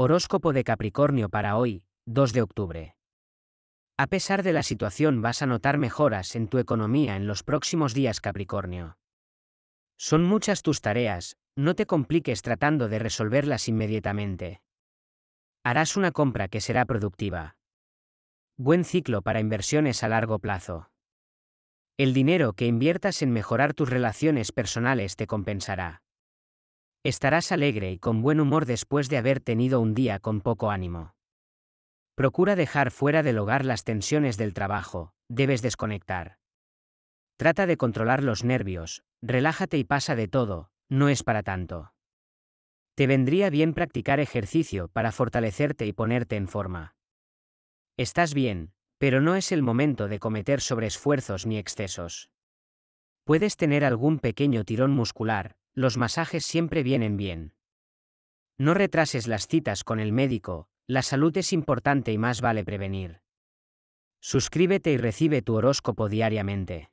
Horóscopo de Capricornio para hoy, 2 de octubre. A pesar de la situación vas a notar mejoras en tu economía en los próximos días Capricornio. Son muchas tus tareas, no te compliques tratando de resolverlas inmediatamente. Harás una compra que será productiva. Buen ciclo para inversiones a largo plazo. El dinero que inviertas en mejorar tus relaciones personales te compensará. Estarás alegre y con buen humor después de haber tenido un día con poco ánimo. Procura dejar fuera del hogar las tensiones del trabajo, debes desconectar. Trata de controlar los nervios, relájate y pasa de todo, no es para tanto. Te vendría bien practicar ejercicio para fortalecerte y ponerte en forma. Estás bien, pero no es el momento de cometer sobreesfuerzos ni excesos. Puedes tener algún pequeño tirón muscular, los masajes siempre vienen bien. No retrases las citas con el médico, la salud es importante y más vale prevenir. Suscríbete y recibe tu horóscopo diariamente.